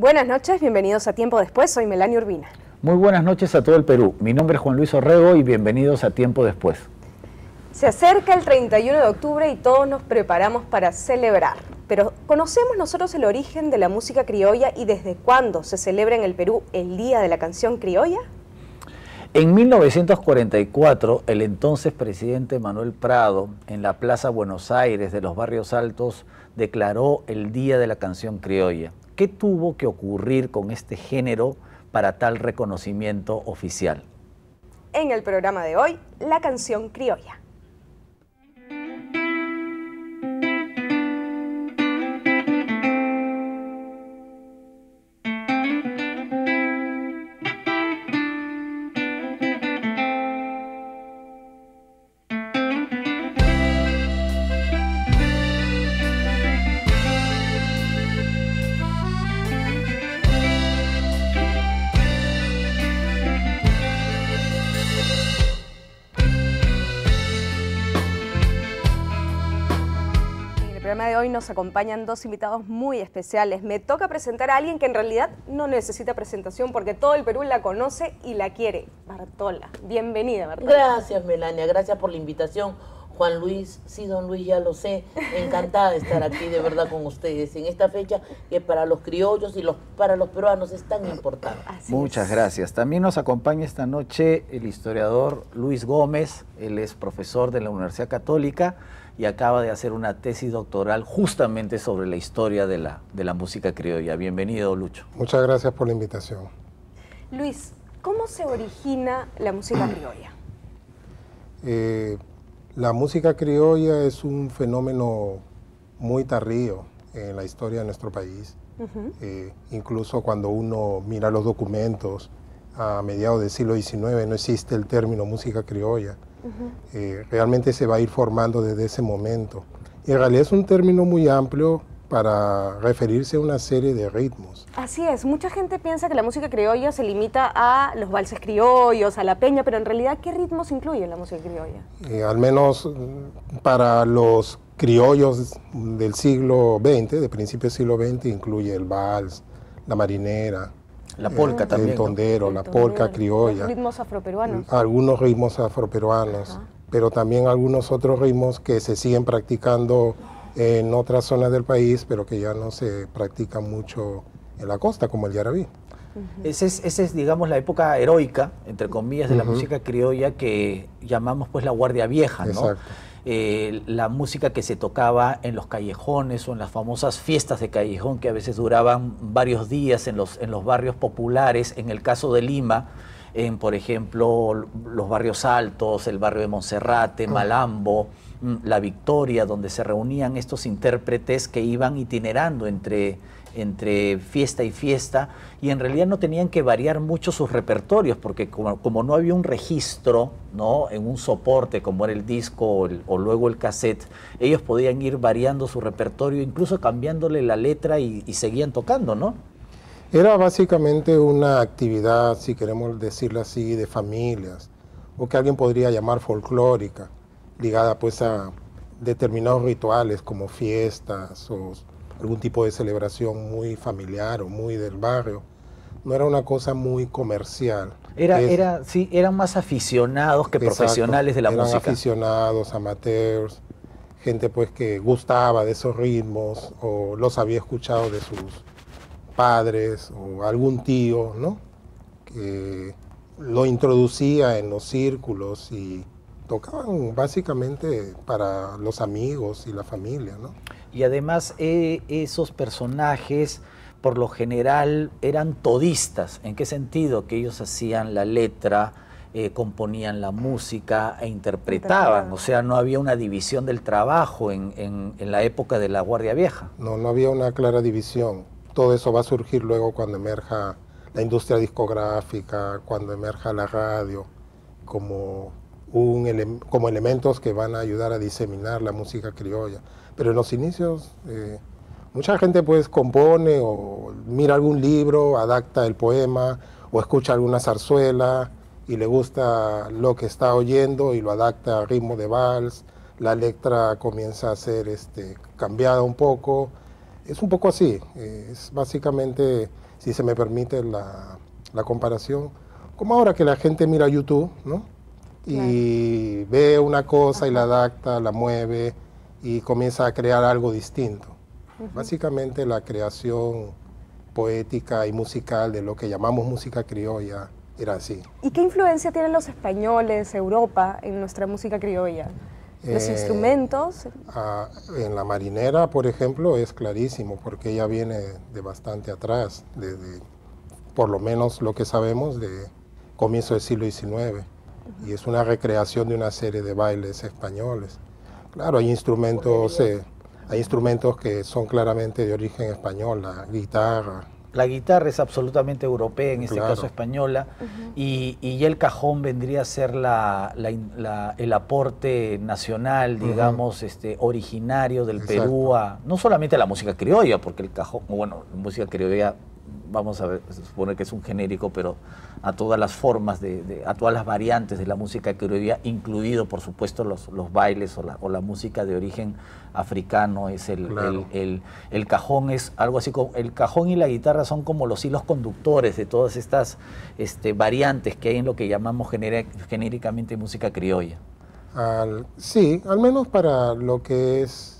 Buenas noches, bienvenidos a Tiempo Después, soy Melania Urbina. Muy buenas noches a todo el Perú, mi nombre es Juan Luis Orrego y bienvenidos a Tiempo Después. Se acerca el 31 de octubre y todos nos preparamos para celebrar, pero ¿conocemos nosotros el origen de la música criolla y desde cuándo se celebra en el Perú el Día de la Canción Criolla? En 1944, el entonces presidente Manuel Prado, en la Plaza Buenos Aires de los Barrios Altos, declaró el Día de la Canción Criolla. ¿Qué tuvo que ocurrir con este género para tal reconocimiento oficial? En el programa de hoy, la canción criolla. el programa de hoy nos acompañan dos invitados muy especiales. Me toca presentar a alguien que en realidad no necesita presentación porque todo el Perú la conoce y la quiere. Bartola, bienvenida Bartola. Gracias Melania, gracias por la invitación. Juan Luis, sí, don Luis, ya lo sé, encantada de estar aquí de verdad con ustedes en esta fecha que para los criollos y los, para los peruanos es tan importante. Muchas gracias. También nos acompaña esta noche el historiador Luis Gómez, él es profesor de la Universidad Católica y acaba de hacer una tesis doctoral justamente sobre la historia de la, de la música criolla. Bienvenido, Lucho. Muchas gracias por la invitación. Luis, ¿cómo se origina la música criolla? Eh, la música criolla es un fenómeno muy tardío en la historia de nuestro país. Eh, incluso cuando uno mira los documentos, a mediados del siglo XIX no existe el término música criolla. Eh, realmente se va a ir formando desde ese momento. en realidad es un término muy amplio para referirse a una serie de ritmos. Así es, mucha gente piensa que la música criolla se limita a los valses criollos, a la peña, pero en realidad, ¿qué ritmos incluye la música criolla? Eh, al menos mm, para los criollos del siglo XX, de principios del siglo XX, incluye el vals, la marinera, la polca el, tondero, la polca criolla. ritmos afroperuanos. Mm, algunos ritmos afroperuanos, pero también algunos otros ritmos que se siguen practicando en otras zonas del país, pero que ya no se practica mucho en la costa, como el yarabí. Esa es, es, digamos, la época heroica, entre comillas, de la música criolla que llamamos pues la Guardia Vieja, ¿no? Eh, la música que se tocaba en los callejones o en las famosas fiestas de callejón que a veces duraban varios días en los, en los barrios populares, en el caso de Lima, en por ejemplo los barrios altos, el barrio de Monserrate, Malambo. Mm, la Victoria, donde se reunían estos intérpretes que iban itinerando entre, fiesta y fiesta, y en realidad no tenían que variar mucho sus repertorios, porque como, no había un registro ¿no? en un soporte como era el disco o, luego el cassette, ellos podían ir variando su repertorio, incluso cambiándole la letra y, y seguían tocando, ¿no? Era básicamente una actividad, si queremos decirlo así, de familias, o que alguien podría llamar folclórica ligada pues a determinados rituales como fiestas o algún tipo de celebración muy familiar o muy del barrio. No era una cosa muy comercial. Era, era, sí, eran más aficionados que profesionales de la eran Aficionados, amateurs, gente pues que gustaba de esos ritmos o los había escuchado de sus padres o algún tío, ¿no? Que lo introducía en los círculos y tocaban básicamente para los amigos y la familia, ¿no? Y además eh, esos personajes por lo general eran todistas. ¿En qué sentido? Que ellos hacían la letra, eh, componían la música e interpretaban. O sea, no había una división del trabajo en, la época de la Guardia Vieja. No, no había una clara división. Todo eso va a surgir luego cuando emerja la industria discográfica, cuando emerja la radio como como elementos que van a ayudar a diseminar la música criolla. Pero en los inicios, eh, mucha gente pues compone o mira algún libro, adapta el poema o escucha alguna zarzuela y le gusta lo que está oyendo y lo adapta a ritmo de vals, la letra comienza a ser este, cambiada un poco. Es un poco así, eh, es básicamente, si se me permite la, la comparación, como ahora que la gente mira YouTube, ¿no? y ve una cosa y la adapta, la mueve y comienza a crear algo distinto. Básicamente la creación poética y musical de lo que llamamos música criolla era así. ¿Y qué influencia tienen los españoles, Europa, en nuestra música criolla? ¿Los eh, instrumentos? en la marinera, por ejemplo, es clarísimo, porque ella viene de bastante atrás, desde, por lo menos lo que sabemos, de comienzo del siglo XIX y es una recreación de una serie de bailes españoles. Claro, hay instrumentos, eh, hay instrumentos que son claramente de origen español, la guitarra. La guitarra es absolutamente europea, en este caso española, y, y, el cajón vendría a ser la, la, el aporte nacional, digamos, este, originario del Perú a no solamente la música criolla, porque el cajón, bueno, música criolla vamos a ver, suponer que es un genérico, pero a todas las formas, de, a todas las variantes de la música criolla incluido por supuesto los, los bailes o la, o la, música de origen africano. Es el, el, cajón es algo así como, el cajón y la guitarra son como los hilos conductores de todas estas este, variantes que hay en lo que llamamos genéricamente música criolla. sí, al menos para lo que es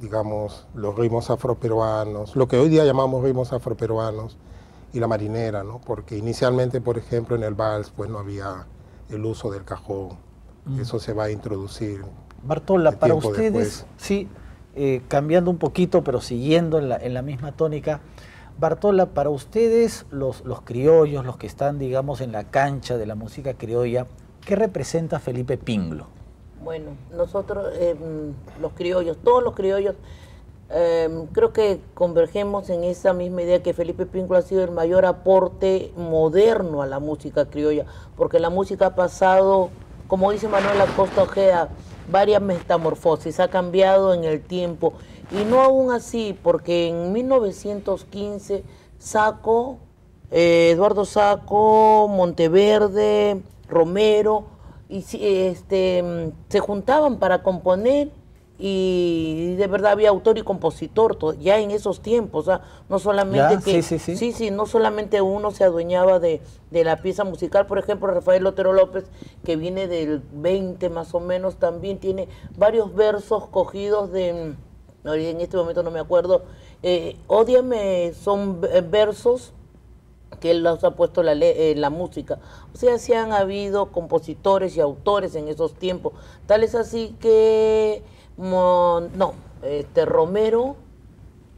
digamos, los ritmos afroperuanos, lo que hoy día llamamos ritmos afroperuanos y la marinera, ¿no? Porque inicialmente, por ejemplo, en el vals, pues no había el uso del cajón. Mm. Eso se va a introducir. Bartola, para ustedes, sí, eh, cambiando un poquito, pero siguiendo en la, misma tónica, Bartola, para ustedes, los, los criollos, los que están, digamos, en la cancha de la música criolla, ¿qué representa Felipe Pinglo? Bueno, nosotros, em, los criollos, todos los criollos, em, creo que convergemos en esa misma idea que Felipe Pinco ha sido el mayor aporte moderno a la música criolla, porque la música ha pasado, como dice Manuel Acosta Ojeda, varias metamorfosis, ha cambiado en el tiempo, y no aún así, porque en 1915 Saco, eh, Eduardo Saco, Monteverde, Romero, y este, se juntaban para componer y de verdad había autor y compositor todo, ya en esos tiempos, no solamente que sí sí, no solamente uno se adueñaba de, la pieza musical, por ejemplo, Rafael Lotero López, que viene del 20 más o menos, también tiene varios versos cogidos de en este momento no me acuerdo, eh, son versos que él los ha puesto la, eh, la música. O sea, si han habido compositores y autores en esos tiempos. Tal es así que, no, este Romero,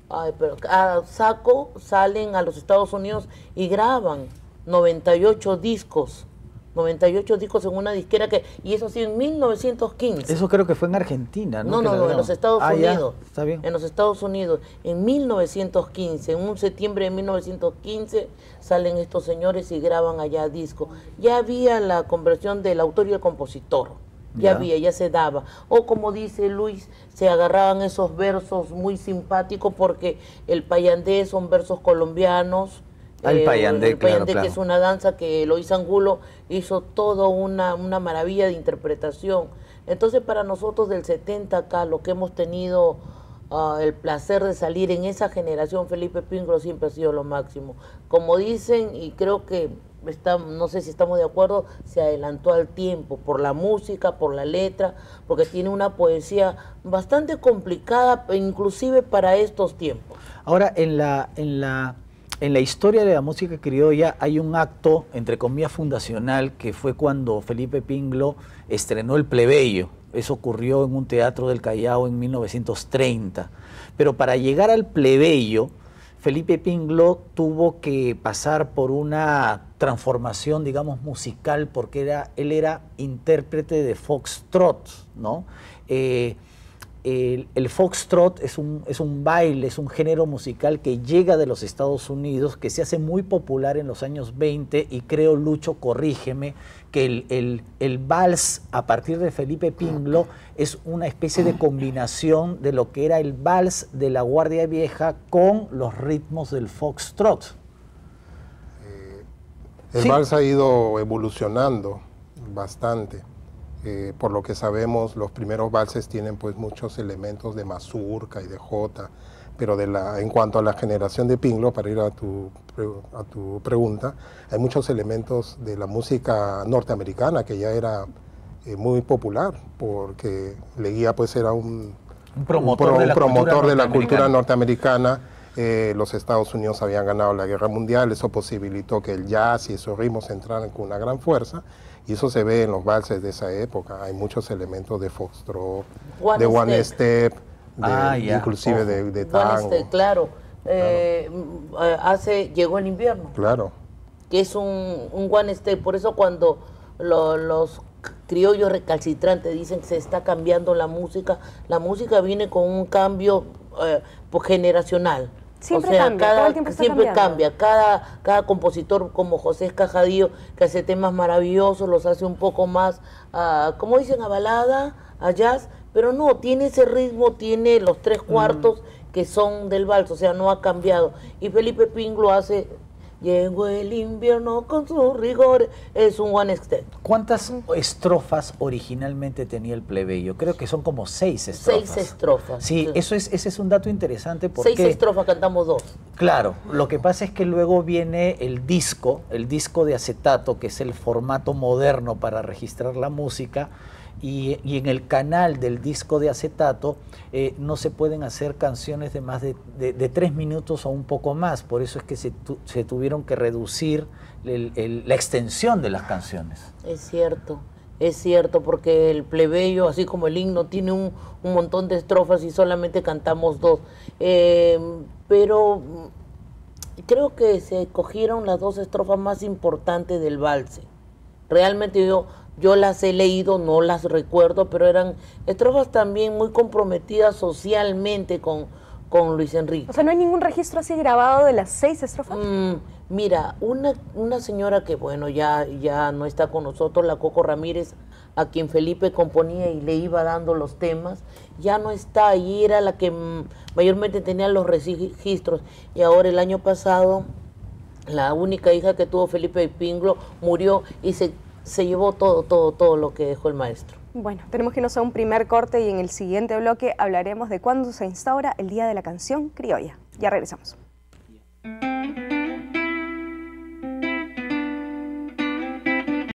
ay, pero, a ah, Saco salen a los Estados Unidos y graban 98 discos 98 discos en una disquera que y eso sí en 1915. Eso creo que fue en Argentina, ¿no? No, no, en los Estados ah, Unidos. Está bien. En los Estados Unidos en 1915, en un septiembre de 1915 salen estos señores y graban allá disco. Ya había la conversión del autor y el compositor. Ya, había, ya se daba. O como dice Luis, se agarraban esos versos muy simpáticos porque el payandé son versos colombianos el eh, payandé, que es una danza que hizo Angulo hizo toda una, una maravilla de interpretación. Entonces, para nosotros del 70 acá, lo que hemos tenido ah, el placer de salir en esa generación, Felipe Pingro siempre ha sido lo máximo. Como dicen, y creo que Está, no sé si estamos de acuerdo, se adelantó al tiempo por la música, por la letra, porque tiene una poesía bastante complicada, inclusive para estos tiempos. Ahora, en la, en la en la historia de la música criolla hay un acto, entre comillas, fundacional, que fue cuando Felipe Pinglo estrenó El Plebeyo. Eso ocurrió en un teatro del Callao en 1930. Pero para llegar al Plebeyo, Felipe Pinglo tuvo que pasar por una transformación, digamos, musical, porque él era intérprete de foxtrot, ¿no? Eh, el, foxtrot es un, es un baile, es un género musical que llega de los Estados Unidos, que se hace muy popular en los años 20 y creo, Lucho, corrígeme, que el, vals a partir de Felipe Pinglo es una especie de combinación de lo que era el vals de la Guardia Vieja con los ritmos del foxtrot. Eh, el vals ha ido evolucionando bastante. Eh, por lo que sabemos, los primeros valses tienen pues muchos elementos de mazurca y de jota, pero en cuanto a la generación de pinglo, para ir a tu, a pregunta, hay muchos elementos de la música norteamericana que ya era eh, muy popular, porque Leguía pues era un promotor de la cultura norteamericana eh, los Estados Unidos habían ganado la guerra mundial, eso posibilitó que el jazz y esos ritmos entraran con una gran fuerza, y eso se ve en los valses de esa época, hay muchos elementos de foxtrot, de one step, ah, inclusive de, de, tango. claro, eh, mm, eh, hace, llegó el invierno. Claro. Que es un, one step, por eso cuando los criollos recalcitrantes dicen que se está cambiando la música, la música viene con un cambio generacional Siempre cambia, cada, siempre cambia. Cada, cada compositor como José Escajadío, que hace temas maravillosos, los hace un poco más, ah, como dicen, a balada, a jazz, pero no, tiene ese ritmo, tiene los tres mm. cuartos que son del balso, o sea, no ha cambiado. Y Felipe Ping lo hace Llegó el invierno con su rigor, Es un one step. ¿Cuántas estrofas originalmente tenía el plebeyo? Creo que son como seis estrofas. Seis estrofas. Sí, Eso ese es un dato interesante porque... Seis estrofas cantamos dos. Claro, lo que pasa es que luego viene el disco, el disco de acetato, que es el formato moderno para registrar la música y, en el canal del disco de acetato eh, no se pueden hacer canciones de más de, tres minutos o un poco más, por eso es que se, tuvieron que reducir la extensión de las canciones. Es cierto. Es cierto, porque el plebeyo, así como el himno, tiene un, montón de estrofas y solamente cantamos dos. Eh, pero creo que se cogieron las dos estrofas más importantes del valse. Realmente yo, yo las he leído, no las recuerdo, pero eran estrofas también muy comprometidas socialmente con, con Luis Enrique. O sea, ¿no hay ningún registro así grabado de las seis estrofas? Mm, mira, una, una señora que, bueno, ya, ya no está con nosotros, la Coco Ramírez, a quien Felipe componía y le iba dando los temas, ya no está ahí, era la que mayormente tenía los registros. Y ahora el año pasado la única hija que tuvo Felipe Pinglo murió y se, se llevó todo, todo, todo lo que dejó el maestro. Bueno, tenemos que irnos a un primer corte y en el siguiente bloque hablaremos de cuándo se instaura el Día de la Canción Criolla. Ya regresamos.